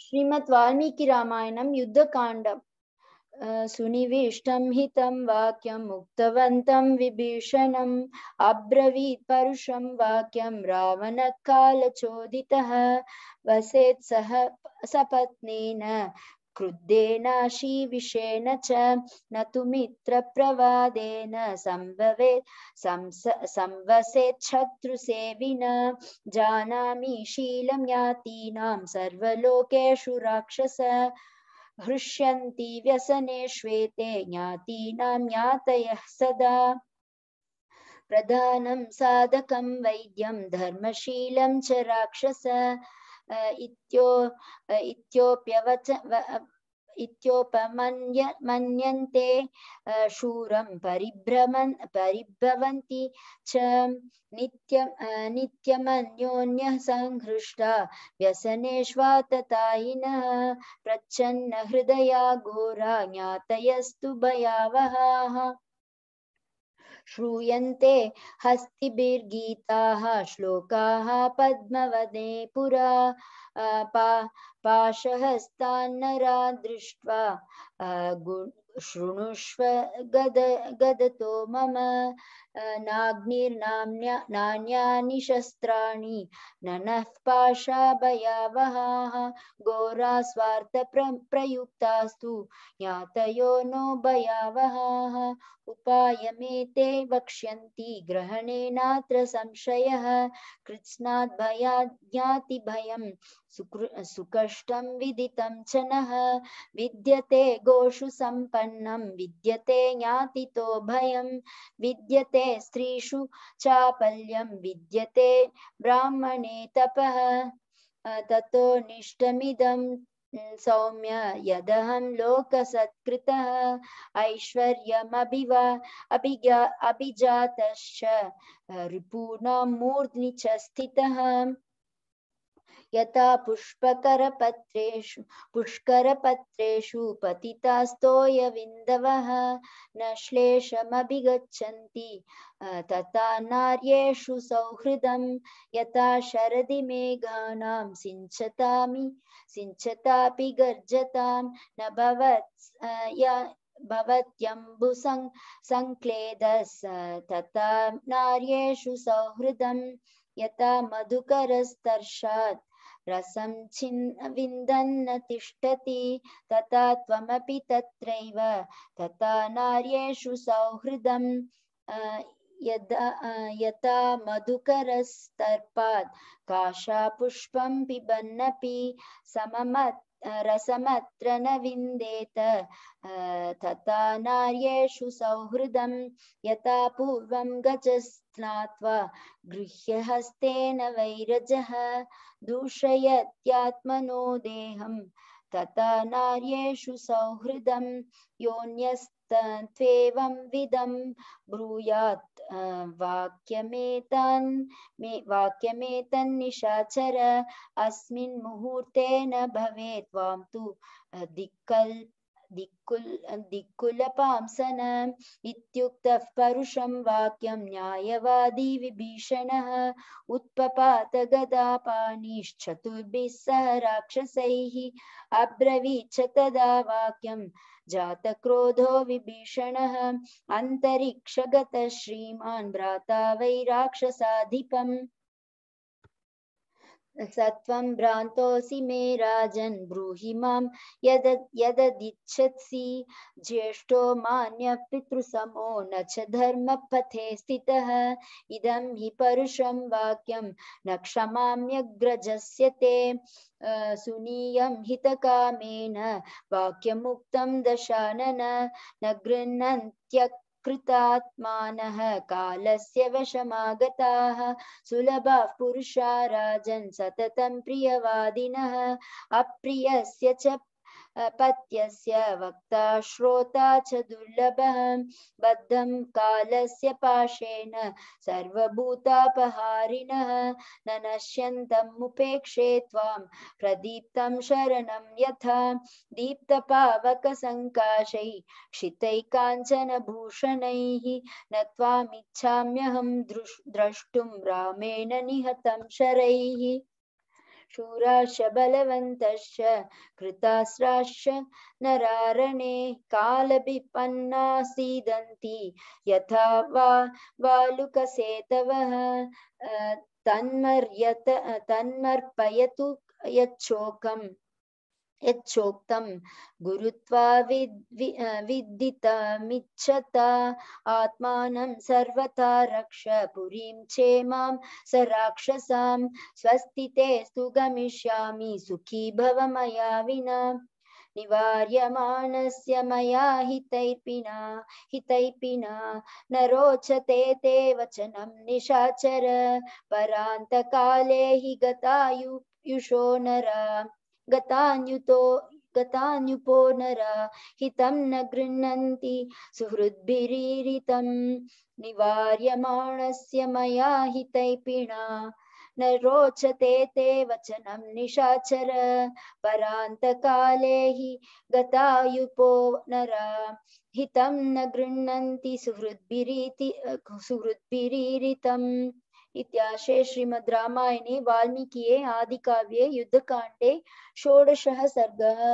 श्रीमत् वाल्मीकि रामायणं युद्धकाण्डम् सुनिविष्टं हितं वाक्यम् उक्तवन्तं विभीषणम् अब्रवीत् परुषं वाक्यं रावणकालचोदितः वसेत् सह सपत्नेन क्रुद्धेनाशीविषेण च न तु मित्रप्रवादेन सम्भवे संवसेच्छत्रुसेविन जानामि शीलं यातीनां सर्वलोकेषु राक्षस हृष्यन्ति व्यसने श्वेते ज्ञातीनां ज्ञातयः सदा प्रधानं साधकं वैद्यं धर्मशीलं च राक्षस मन्यन्ते शूरं परिभ्रमन् परिभ्रवन्ति च नित्यं नित्यमन्योन्यः सङ्घृष्टा व्यसनेष्वाततायिनः प्रच्छन्न हृदया घोरा ज्ञातयस्तु भयावहाः श्रूयन्ते हस्तिर्गीता श्लोका पद्मवदे पुरा पाशहस्तान्नरा दृष्ट्वा शृणुष्व गद गदतो मम नाग्निर्नाम्न्या नान्यानि शस्त्राणि ननः पाशाभयावहाः घोरा प्रयुक्तास्तु ज्ञातयो नो भयावहाः उपायमेते वक्ष्यन्ति ग्रहणेनात्र संशयः कृत्स्नाद्भयाज्ञातिभयम् सुकृष्टं विदितं च नः विद्यते गोषु सम्पन्नं विद्यते ज्ञातितो भयं विद्यते स्त्रीषु चापल्यं विद्यते ब्राह्मणे तपः ततो निष्टमिदं सौम्य यदहं लोकसत्कृतः ऐश्वर्यमभिवा अभिजा अभिजातश्च रिपूणां मूर्ध्नि च स्थितः यथा पुष्पकरपत्रेषु पुष्करपत्रेषु पतितास्तोयविन्दवः न श्लेषमभिगच्छन्ति तथा नार्येषु सौहृदं यथा शरदि मेघानां सिञ्चतामि सिञ्चतापि गर्जतां न भवत् भवत्यम्बु सङ्क्लेदस तथा नार्येषु सौहृदं यथा मधुकरस्तर्शात् रसं छिन् विन्दन्न तिष्ठति तथा त्वमपि तत्रैव तथा नार्येषु सौहृदं यदा यथा मधुकरस्तर्पात् काशापुष्पं पिबन्नपि सममत् रसमत्र न विन्देत तथा नार्येषु सौहृदं यथा पूर्वं गजस्नात्वा गृह्यहस्तेन वैरजः दूषयत्यात्मनो देहं तथा नार्येषु सौहृदं योन्यस् त्वेवं विदं ब्रूयात् मे अस्मिन् मुहूर्ते न भवेत् वां तु दिक्कल्प दिक्कुल दिक्कुलपांसनम् इत्युक्तः परुषं वाक्यं न्यायवादी विभीषणः उत्पपात गदापानिश्चतुर्भिः सह राक्षसैः अब्रवीच्छ तदा वाक्यं जातक्रोधो विभीषण अंतरिक्ष श्रीमान् भ्राता वै राक्षसाधिपम् सत्वं भ्रान्तोऽसि मे राजन् ब्रूहि मां यद यददिच्छसि ज्येष्ठो मान्यः पितृसमो न च धर्मपथे स्थितः इदं हि परुषं वाक्यं न क्षमाम्यग्रजस्य ते सुनीयं हितकामेन वाक्यमुक्तं दशानन न गृह्णन्त्यक् कृतात्मानः कालस्य वशमागताः सुलभाः पुरुषा राजन् सततं प्रियवादिनः अप्रियस्य च पत्यस्य वक्ता श्रोता च दुर्लभः बद्धं कालस्य पाशेन सर्वभूतापहारिणः न नश्यन्तम् उपेक्षे त्वां प्रदीप्तं शरणं यथा दीप्तपावकसङ्काशै क्षितैः काञ्चनभूषणैः न त्वामिच्छाम्यहं द्रुष् द्रष्टुं रामेण निहतं शरैः शूराश्च बलवन्तश्च कृतास्राश्च नरारणे कालभिपन्ना सीदन्ति यथा वा वालुकसेतवः तन्मर्यत तन्मर्पयतु यच्छोकम् यच्छोक्तं गुरुत्वा विदितमिच्छत आत्मानं सर्वथा रक्ष पुरीं क्षेमां स राक्षसां स्वस्ति ते सुखी भव मया विना निवार्यमाणस्य मया हितैर्पिना हितैर्पिना न रोचते ते वचनं निशाचर परान्तकाले हि गतायुषो नरा गतान्युतो गतान्युपो नरा हितं न गृह्णन्ति सुहृद्भिरीरितं निवार्यमाणस्य मया हितैपिणा न रोचते ते वचनं निशाचर परान्तकाले हि गतायुपो नरा हितं न गृह्णन्ति सुहृद्भिरीति सुहृद्भिरीरितम् इत्याशे श्रीमद् रामायणे वाल्मीकिये आदिकाव्ये युद्धकाण्डे षोडशः सर्गः